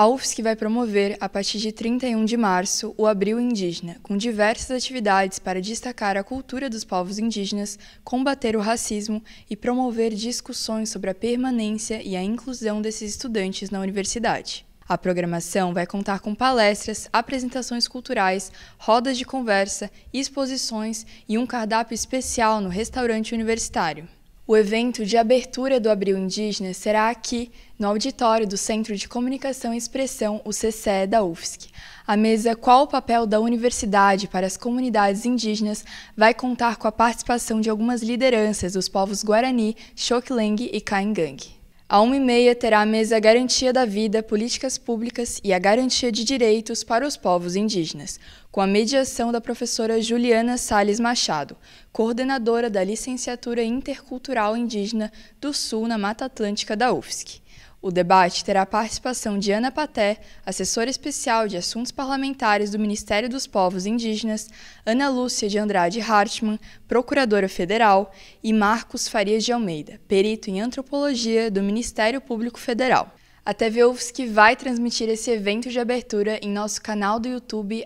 A UFSC vai promover, a partir de 31 de março, o Abril Indígena, com diversas atividades para destacar a cultura dos povos indígenas, combater o racismo e promover discussões sobre a permanência e a inclusão desses estudantes na universidade. A programação vai contar com palestras, apresentações culturais, rodas de conversa, exposições e um cardápio especial no restaurante universitário. O evento de abertura do Abril Indígena será aqui, no auditório do Centro de Comunicação e Expressão, o CCE da UFSC. A mesa Qual o papel da universidade para as comunidades indígenas vai contar com a participação de algumas lideranças dos povos Guarani, Xokleng e Kaingang. À uma e meia terá a mesa a Garantia da Vida, Políticas Públicas e a Garantia de Direitos para os Povos Indígenas, com a mediação da professora Juliana Sales Machado, coordenadora da Licenciatura Intercultural Indígena do Sul na Mata Atlântica da UFSC. O debate terá a participação de Ana Paté, assessora especial de assuntos parlamentares do Ministério dos Povos Indígenas, Ana Lúcia de Andrade Hartmann, procuradora federal, e Marcos Farias de Almeida, perito em antropologia do Ministério Público Federal. A TV UFSC vai transmitir esse evento de abertura em nosso canal do YouTube,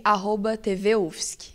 TV UFSC.